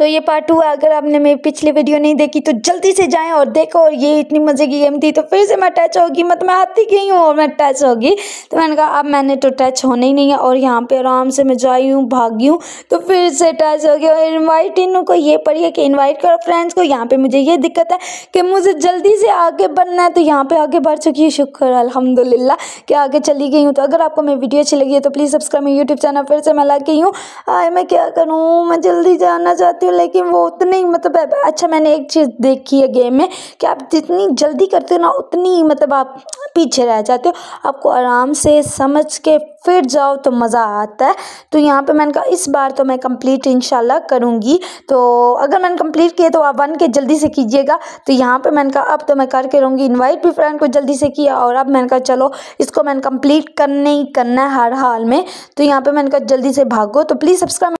तो ये पार्ट हुआ अगर आपने मेरी पिछली वीडियो नहीं देखी तो जल्दी से जाएं और देखो और ये इतनी मज़े की गेम थी तो फिर से मैं टच होगी मत मतलब मैं आती गई हूँ और मैं टच होगी तो मैंने कहा अब मैंने तो टच होने ही नहीं है और यहाँ पे आराम से मैं जाई हूँ भागी हूँ तो फिर से टच हो गया और इन्वाइट इन को ये पढ़िए कि इन्वाइट करो फ्रेंड्स को यहाँ पर मुझे ये दिक्कत है कि मुझे जल्दी से आगे बढ़ना है तो यहाँ पर आगे बढ़ चुकी है शुक्र अलहमदिल्ला कि आगे चली गई हूँ तो अगर आपको मेरी वीडियो अच्छी लगी है तो प्लीज़ सब्सक्राइब मेरे यूट्यूब चैनल फिर से मैं ला गई हूँ आए मैं क्या करूँ मैं जल्दी जाना चाहती हूँ हो लेकिन वो उतनी मतलब अच्छा मैंने एक चीज़ देखी है गेम में कि आप जितनी जल्दी करते हो ना उतनी मतलब आप पीछे रह जाते हो आपको आराम से समझ के फिर जाओ तो मज़ा आता है तो यहाँ पे मैंने कहा इस बार तो मैं कंप्लीट इंशाल्लाह करूँगी तो अगर मैंने कंप्लीट किया तो आप वन के जल्दी से कीजिएगा तो यहाँ पे मैंने कहा अब तो मैं करके रहूँगी इनवाइट भी फ्रेंड को जल्दी से किया और अब मैंने कहा चलो इसको मैंने कंप्लीट करने ही करना है हर हाल में तो यहाँ पर मैंने कहा जल्दी से भागो तो प्लीज़ सब्सक्राइब